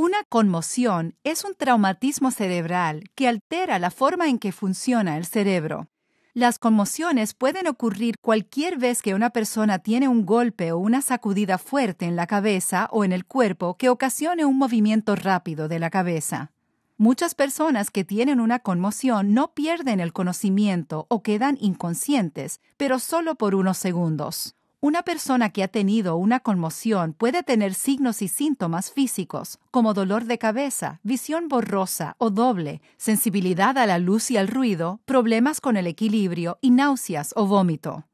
Una conmoción es un traumatismo cerebral que altera la forma en que funciona el cerebro. Las conmociones pueden ocurrir cualquier vez que una persona tiene un golpe o una sacudida fuerte en la cabeza o en el cuerpo que ocasione un movimiento rápido de la cabeza. Muchas personas que tienen una conmoción no pierden el conocimiento o quedan inconscientes, pero solo por unos segundos. Una persona que ha tenido una conmoción puede tener signos y síntomas físicos, como dolor de cabeza, visión borrosa o doble, sensibilidad a la luz y al ruido, problemas con el equilibrio y náuseas o vómito.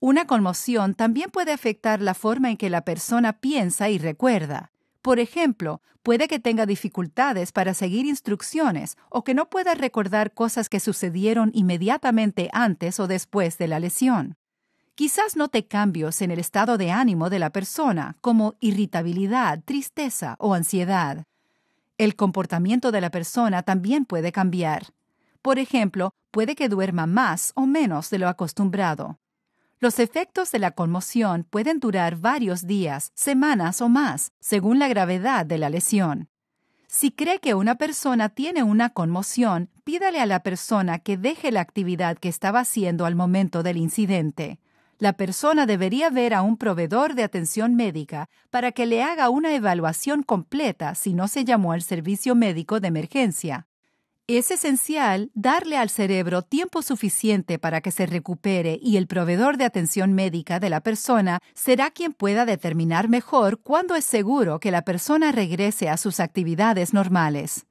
Una conmoción también puede afectar la forma en que la persona piensa y recuerda. Por ejemplo, puede que tenga dificultades para seguir instrucciones o que no pueda recordar cosas que sucedieron inmediatamente antes o después de la lesión. Quizás note cambios en el estado de ánimo de la persona, como irritabilidad, tristeza o ansiedad. El comportamiento de la persona también puede cambiar. Por ejemplo, puede que duerma más o menos de lo acostumbrado. Los efectos de la conmoción pueden durar varios días, semanas o más, según la gravedad de la lesión. Si cree que una persona tiene una conmoción, pídale a la persona que deje la actividad que estaba haciendo al momento del incidente la persona debería ver a un proveedor de atención médica para que le haga una evaluación completa si no se llamó al servicio médico de emergencia. Es esencial darle al cerebro tiempo suficiente para que se recupere y el proveedor de atención médica de la persona será quien pueda determinar mejor cuándo es seguro que la persona regrese a sus actividades normales.